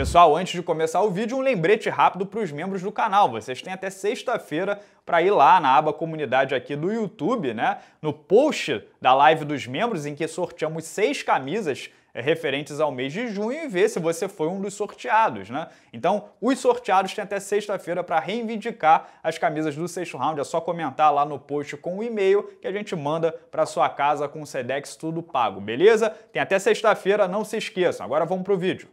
Pessoal, antes de começar o vídeo, um lembrete rápido para os membros do canal. Vocês têm até sexta-feira para ir lá na aba comunidade aqui do YouTube, né? No post da live dos membros, em que sorteamos seis camisas eh, referentes ao mês de junho e ver se você foi um dos sorteados, né? Então, os sorteados têm até sexta-feira para reivindicar as camisas do sexto round. É só comentar lá no post com o e-mail que a gente manda para sua casa com o Sedex tudo pago, beleza? Tem até sexta-feira, não se esqueçam. Agora vamos pro vídeo.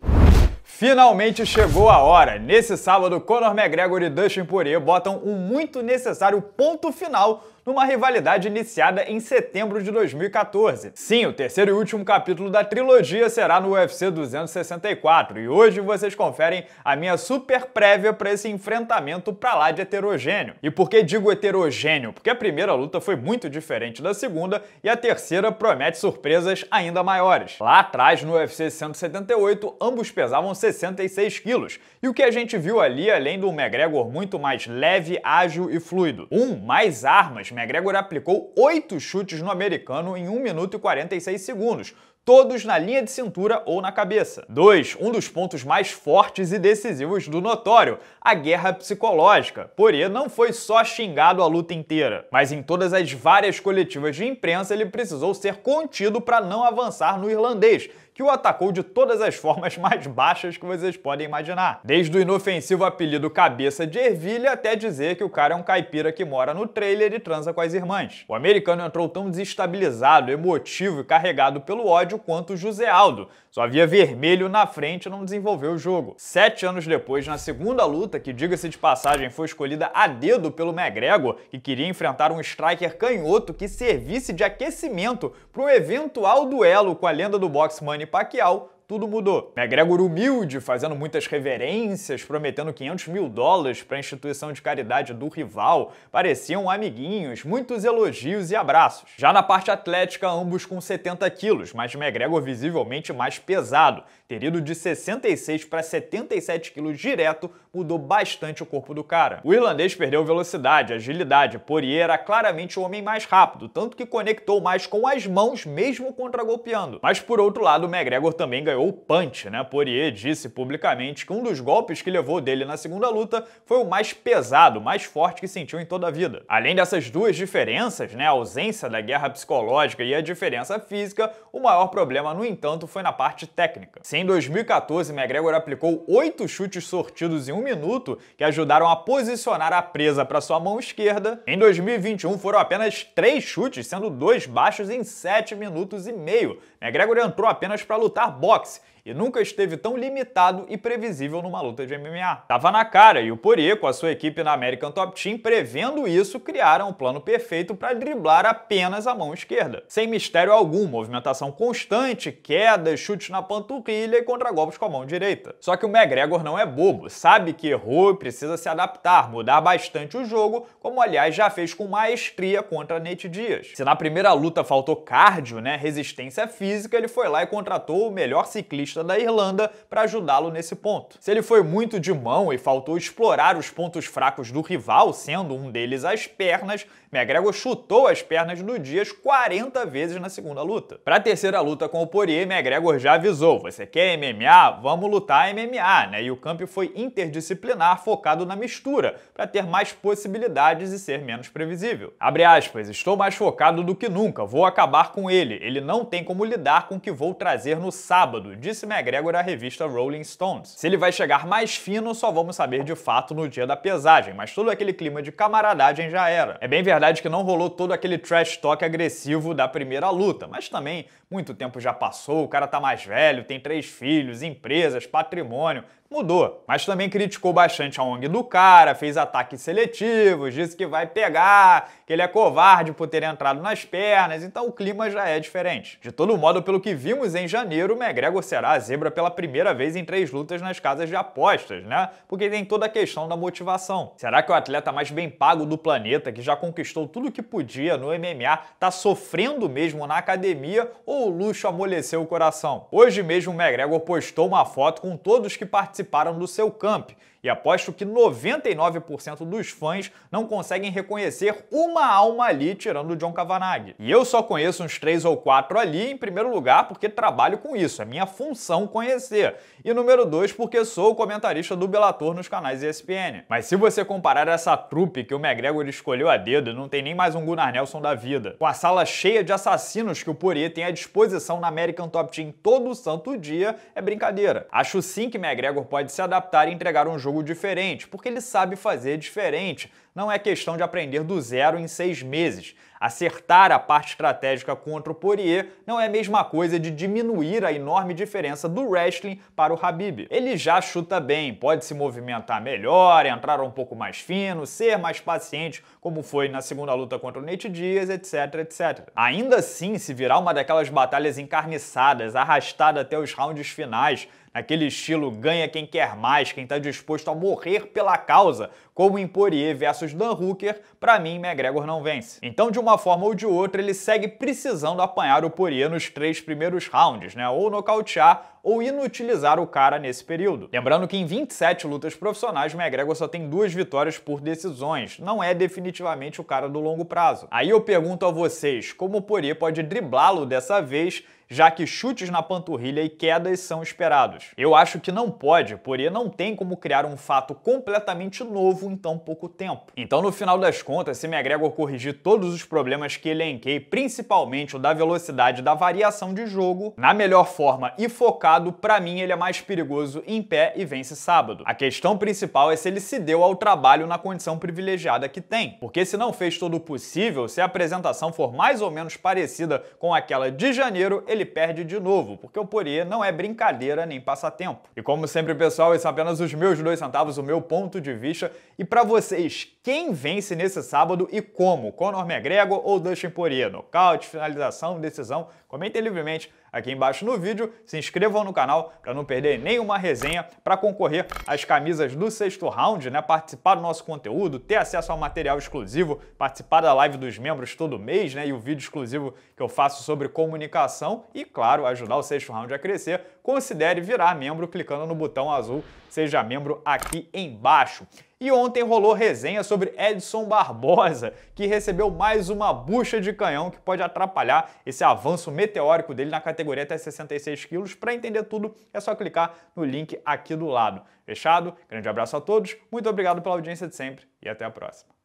Finalmente chegou a hora! Nesse sábado, Conor McGregor e Dustin Poirier botam um muito necessário ponto final numa rivalidade iniciada em setembro de 2014. Sim, o terceiro e último capítulo da trilogia será no UFC 264 e hoje vocês conferem a minha super prévia para esse enfrentamento pra lá de heterogêneo. E por que digo heterogêneo? Porque a primeira luta foi muito diferente da segunda e a terceira promete surpresas ainda maiores. Lá atrás, no UFC 178, ambos pesavam 66 quilos e o que a gente viu ali, além do McGregor muito mais leve, ágil e fluido, um mais armas McGregor aplicou oito chutes no americano em 1 minuto e 46 segundos, todos na linha de cintura ou na cabeça. 2. Um dos pontos mais fortes e decisivos do notório, a guerra psicológica. Porém, não foi só xingado a luta inteira, mas em todas as várias coletivas de imprensa ele precisou ser contido para não avançar no irlandês, que o atacou de todas as formas mais baixas que vocês podem imaginar. Desde o inofensivo apelido Cabeça de Ervilha até dizer que o cara é um caipira que mora no trailer e transa com as irmãs. O americano entrou tão desestabilizado, emotivo e carregado pelo ódio quanto José Aldo, só havia vermelho na frente e não desenvolveu o jogo. Sete anos depois, na segunda luta, que diga-se de passagem foi escolhida a dedo pelo McGregor, que queria enfrentar um striker canhoto que servisse de aquecimento para um eventual duelo com a lenda do boxe Manny Pacquiao, tudo mudou. McGregor humilde, fazendo muitas reverências, prometendo 500 mil dólares para a instituição de caridade do rival, pareciam amiguinhos, muitos elogios e abraços. Já na parte atlética, ambos com 70 quilos, mas McGregor visivelmente mais pesado, ter ido de 66 para 77 quilos direto mudou bastante o corpo do cara. O irlandês perdeu velocidade, agilidade, Poirier era claramente o homem mais rápido, tanto que conectou mais com as mãos mesmo contra-golpeando. Mas por outro lado, McGregor também ganhou ganhou o punch, né? Poirier disse publicamente que um dos golpes que levou dele na segunda luta foi o mais pesado, mais forte que sentiu em toda a vida. Além dessas duas diferenças, né, a ausência da guerra psicológica e a diferença física, o maior problema, no entanto, foi na parte técnica. Se em 2014 McGregor aplicou oito chutes sortidos em um minuto que ajudaram a posicionar a presa para sua mão esquerda, em 2021 foram apenas três chutes, sendo dois baixos em sete minutos e meio. McGregor entrou apenas para lutar boxe bucks e nunca esteve tão limitado e previsível numa luta de MMA. Tava na cara e o Poirier, com a sua equipe na American Top Team, prevendo isso, criaram o um plano perfeito para driblar apenas a mão esquerda. Sem mistério algum, movimentação constante, quedas, chutes na panturrilha e contragolpes com a mão direita. Só que o McGregor não é bobo, sabe que errou e precisa se adaptar, mudar bastante o jogo, como aliás já fez com maestria contra Nate Dias. Se na primeira luta faltou cardio, né, resistência física, ele foi lá e contratou o melhor ciclista da Irlanda para ajudá-lo nesse ponto. Se ele foi muito de mão e faltou explorar os pontos fracos do rival, sendo um deles as pernas, McGregor chutou as pernas do Dias 40 vezes na segunda luta. Para a terceira luta com o Poirier, McGregor já avisou: você quer MMA? Vamos lutar MMA, né? E o camp foi interdisciplinar, focado na mistura, para ter mais possibilidades e ser menos previsível. Abre aspas, estou mais focado do que nunca, vou acabar com ele. Ele não tem como lidar com o que vou trazer no sábado, disse disse McGregor né? à revista Rolling Stones. Se ele vai chegar mais fino, só vamos saber de fato no dia da pesagem, mas todo aquele clima de camaradagem já era. É bem verdade que não rolou todo aquele trash talk agressivo da primeira luta, mas também muito tempo já passou, o cara tá mais velho, tem três filhos, empresas, patrimônio, mudou, mas também criticou bastante a ONG do cara, fez ataques seletivos, disse que vai pegar, que ele é covarde por ter entrado nas pernas, então o clima já é diferente. De todo modo, pelo que vimos em janeiro, McGregor será a zebra pela primeira vez em três lutas nas casas de apostas, né? Porque tem toda a questão da motivação. Será que o atleta mais bem pago do planeta, que já conquistou tudo que podia no MMA, tá sofrendo mesmo na academia ou o luxo amoleceu o coração? Hoje mesmo, o McGregor postou uma foto com todos que participaram participaram do seu camp. E aposto que 99% dos fãs não conseguem reconhecer uma alma ali tirando o John Cavanagh. E eu só conheço uns três ou quatro ali, em primeiro lugar, porque trabalho com isso, é minha função conhecer. E número dois, porque sou o comentarista do Bellator nos canais ESPN. Mas se você comparar essa trupe que o McGregor escolheu a dedo, não tem nem mais um Gunnar Nelson da vida. Com a sala cheia de assassinos que o Poirier tem à disposição na American Top Team todo santo dia, é brincadeira. Acho sim que McGregor pode se adaptar e entregar um jogo jogo diferente, porque ele sabe fazer diferente não é questão de aprender do zero em seis meses. Acertar a parte estratégica contra o Poirier não é a mesma coisa de diminuir a enorme diferença do wrestling para o Habib. Ele já chuta bem, pode se movimentar melhor, entrar um pouco mais fino, ser mais paciente, como foi na segunda luta contra o Nate Diaz, etc, etc. Ainda assim, se virar uma daquelas batalhas encarniçadas, arrastada até os rounds finais, Aquele estilo ganha quem quer mais, quem está disposto a morrer pela causa, como em Poirier vs versus Dan Hooker, para mim, McGregor não vence. Então, de uma forma ou de outra, ele segue precisando apanhar o Poirier nos três primeiros rounds, né? Ou nocautear ou inutilizar o cara nesse período. Lembrando que em 27 lutas profissionais, McGregor só tem duas vitórias por decisões, não é definitivamente o cara do longo prazo. Aí eu pergunto a vocês, como o Poirier pode driblá-lo dessa vez já que chutes na panturrilha e quedas são esperados. Eu acho que não pode, porém não tem como criar um fato completamente novo em tão pouco tempo. Então, no final das contas, se McGregor corrigir todos os problemas que elenquei, principalmente o da velocidade da variação de jogo, na melhor forma e focado, para mim ele é mais perigoso em pé e vence sábado. A questão principal é se ele se deu ao trabalho na condição privilegiada que tem, porque se não fez todo o possível, se a apresentação for mais ou menos parecida com aquela de janeiro, ele ele perde de novo, porque o Poirier não é brincadeira nem passatempo. E como sempre, pessoal, esses são apenas os meus dois centavos, o meu ponto de vista. E para vocês, quem vence nesse sábado e como? Conor McGregor ou Dustin Poirier? Nocaute, finalização, decisão? Comentem livremente aqui embaixo no vídeo, se inscrevam no canal para não perder nenhuma resenha, para concorrer às camisas do sexto round, né? participar do nosso conteúdo, ter acesso ao material exclusivo, participar da live dos membros todo mês né? e o vídeo exclusivo que eu faço sobre comunicação e, claro, ajudar o sexto round a crescer, considere virar membro clicando no botão azul Seja membro aqui embaixo. E ontem rolou resenha sobre Edson Barbosa, que recebeu mais uma bucha de canhão que pode atrapalhar esse avanço meteórico dele na categoria até 66 quilos. Para entender tudo, é só clicar no link aqui do lado. Fechado? Grande abraço a todos, muito obrigado pela audiência de sempre e até a próxima.